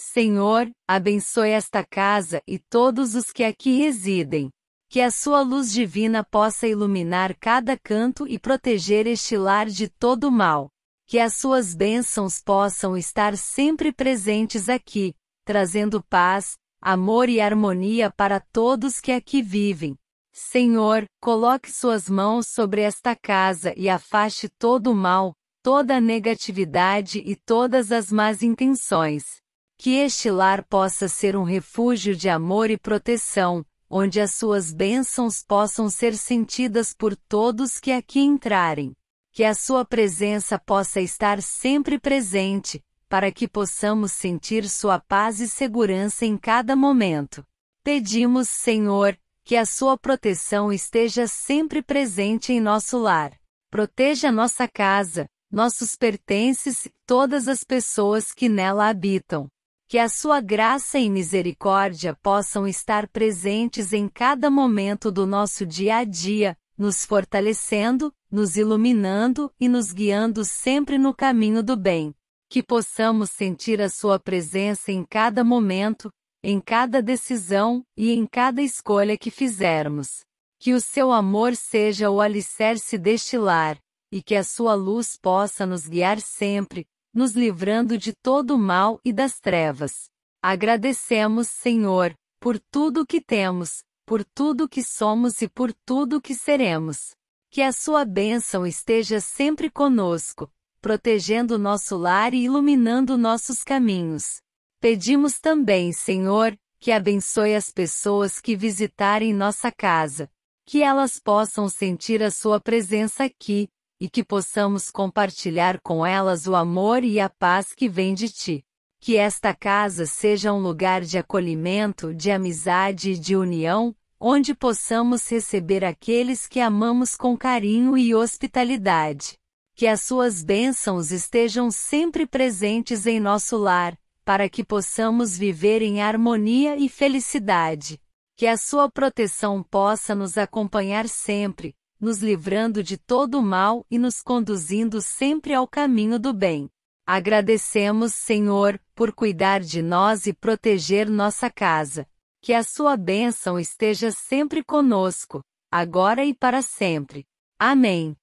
Senhor, abençoe esta casa e todos os que aqui residem. Que a sua luz divina possa iluminar cada canto e proteger este lar de todo mal. Que as suas bênçãos possam estar sempre presentes aqui, trazendo paz, amor e harmonia para todos que aqui vivem. Senhor, coloque suas mãos sobre esta casa e afaste todo o mal, toda a negatividade e todas as más intenções que este lar possa ser um refúgio de amor e proteção, onde as suas bênçãos possam ser sentidas por todos que aqui entrarem. Que a sua presença possa estar sempre presente, para que possamos sentir sua paz e segurança em cada momento. Pedimos, Senhor, que a sua proteção esteja sempre presente em nosso lar. Proteja nossa casa, nossos pertences e todas as pessoas que nela habitam que a sua graça e misericórdia possam estar presentes em cada momento do nosso dia a dia, nos fortalecendo, nos iluminando e nos guiando sempre no caminho do bem. Que possamos sentir a sua presença em cada momento, em cada decisão e em cada escolha que fizermos. Que o seu amor seja o alicerce deste lar, e que a sua luz possa nos guiar sempre, nos livrando de todo o mal e das trevas. Agradecemos, Senhor, por tudo que temos, por tudo que somos e por tudo que seremos. Que a sua bênção esteja sempre conosco, protegendo nosso lar e iluminando nossos caminhos. Pedimos também, Senhor, que abençoe as pessoas que visitarem nossa casa, que elas possam sentir a sua presença aqui, e que possamos compartilhar com elas o amor e a paz que vem de ti. Que esta casa seja um lugar de acolhimento, de amizade e de união, onde possamos receber aqueles que amamos com carinho e hospitalidade. Que as suas bênçãos estejam sempre presentes em nosso lar, para que possamos viver em harmonia e felicidade. Que a sua proteção possa nos acompanhar sempre, nos livrando de todo o mal e nos conduzindo sempre ao caminho do bem. Agradecemos, Senhor, por cuidar de nós e proteger nossa casa. Que a sua bênção esteja sempre conosco, agora e para sempre. Amém.